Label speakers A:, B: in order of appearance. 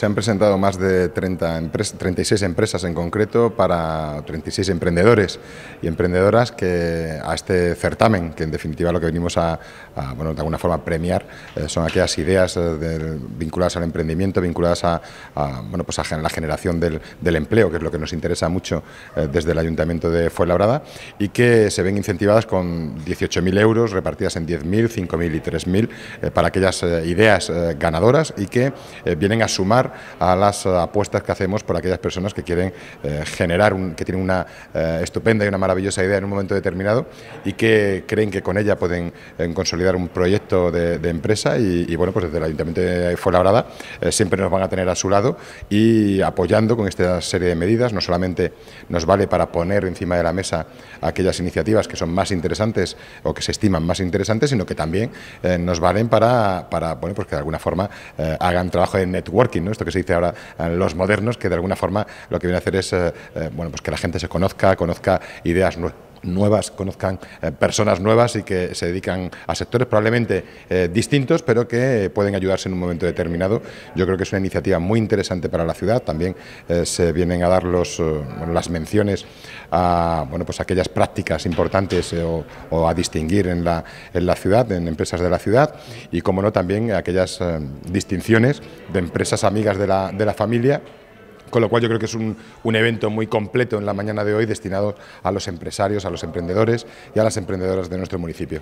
A: Se han presentado más de 30 36 empresas en concreto para 36 emprendedores y emprendedoras que a este certamen, que en definitiva lo que venimos a, bueno, de alguna forma premiar, eh, son aquellas ideas eh, vinculadas al emprendimiento, vinculadas a, bueno, pues a la generación del, empleo, que es lo que nos interesa mucho eh, desde el Ayuntamiento de Fuenlabrada, y que se ven incentivadas con 18.000 euros repartidas en 10.000, 5.000 y 3.000 para aquellas ideas ganadoras y que vienen a sumar a las apuestas que hacemos por aquellas personas que quieren eh, generar, un, que tienen una eh, estupenda y una maravillosa idea en un momento determinado y que creen que con ella pueden eh, consolidar un proyecto de, empresa y, bueno, pues desde el Ayuntamiento de Fuenlabrada siempre nos van a tener a su lado y apoyando con esta serie de medidas, no solamente nos vale para poner encima de la mesa aquellas iniciativas que son más interesantes o que se estiman más interesantes, sino que también nos valen para, para, bueno, pues que de alguna forma hagan trabajo de networking, ¿no? que se dice ahora eh, los modernos, que de alguna forma lo que viene a hacer es eh, eh, bueno, pues que la gente se conozca, conozca ideas nuevas nuevas, conozcan eh, personas nuevas y que se dedican a sectores probablemente eh, distintos, pero que eh, pueden ayudarse en un momento determinado. Yo creo que es una iniciativa muy interesante para la ciudad. También se vienen a dar los, las menciones a bueno, pues aquellas prácticas importantes o, a distinguir en la, en la ciudad, en empresas de la ciudad, y como no, también aquellas distinciones de empresas amigas de la, de la familia con lo cual yo creo que es un, un, evento muy completo en la mañana de hoy destinado a los empresarios, a los emprendedores y a las emprendedoras de nuestro municipio.